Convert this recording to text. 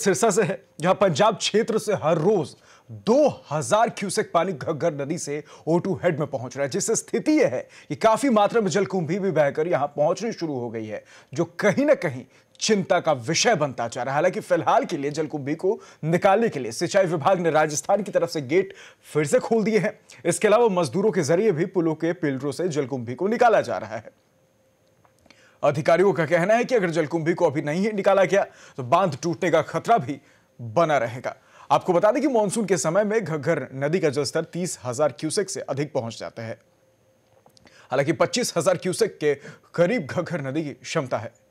सिरसा से है जहां पंजाब क्षेत्र से हर रोज 2000 क्यूसेक पानी घग्गर नदी से ओटू हेड में पहुंच रहा है जिससे स्थिति यह है कि काफी मात्रा में जलकुंभी भी बहकर यहां पहुंचनी शुरू हो गई है जो कहीं ना कहीं चिंता का विषय बनता जा रहा है हालांकि फिलहाल के लिए जलकुंभी को निकालने के लिए सिंचाई विभाग ने राजस्थान की तरफ से गेट फिर से खोल दिए हैं इसके अलावा मजदूरों के जरिए भी पुलों के पिलरों से जलकुंभी को निकाला जा रहा है अधिकारियों का कहना है कि अगर जलकुंभी को अभी नहीं निकाला गया तो बांध टूटने का खतरा भी बना रहेगा आपको बता दें कि मानसून के समय में घग्घर नदी का जलस्तर तीस हजार क्यूसेक से अधिक पहुंच जाता है हालांकि पच्चीस हजार क्यूसेक के करीब घग्घर नदी की क्षमता है